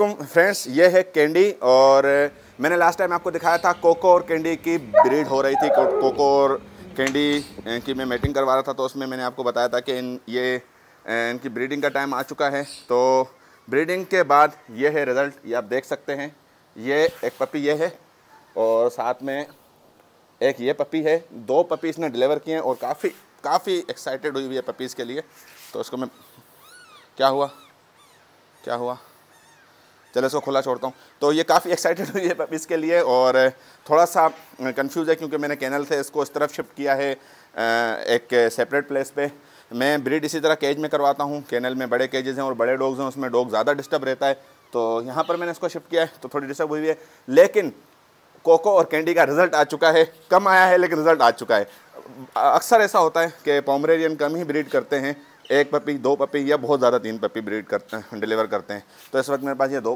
friends ये है candy और uh, मैंने लास्ट टाइम आपको दिखाया था कोको और कैंडी की ब्रीड हो रही थी कोको और कैंडी uh, की मैं मेटिंग करवा रहा था तो उसमें मैंने आपको बताया था कि इन ये uh, इनकी ब्रीडिंग का टाइम आ चुका है तो ब्रीडिंग के बाद ये है रिज़ल्ट ये आप देख सकते हैं ये एक पपी ये है और साथ में एक ये पपी है दो पपी इसने डिलीवर किए हैं और काफ़ी काफ़ी एक्साइटेड हुई हुई है पपीज़ के लिए तो उसको मैं क्या हुआ क्या हुआ चलो इसको खुला छोड़ता हूँ तो ये काफ़ी एक्साइटेड हुई है इसके लिए और थोड़ा सा कन्फ्यूज़ है क्योंकि मैंने कैनल से इसको इस तरफ शिफ्ट किया है एक सेपरेट प्लेस पे मैं ब्रीड इसी तरह केज में करवाता हूँ कैनल में बड़े केजेस हैं और बड़े डॉग्स हैं उसमें डॉग ज़्यादा डिस्टर्ब रहता है तो यहाँ पर मैंने इसको शिफ्ट किया है तो थोड़ी डिस्टर्ब हुई है लेकिन कोको और कैंडी का रिज़ल्ट आ चुका है कम आया है लेकिन रिज़ल्ट आ चुका है अक्सर ऐसा होता है कि पॉमरेरियन कम ही ब्रीड करते हैं एक पपी दो पपी या बहुत ज़्यादा तीन पपी ब्रीड करते हैं डिलीवर करते हैं तो इस वक्त मेरे पास ये दो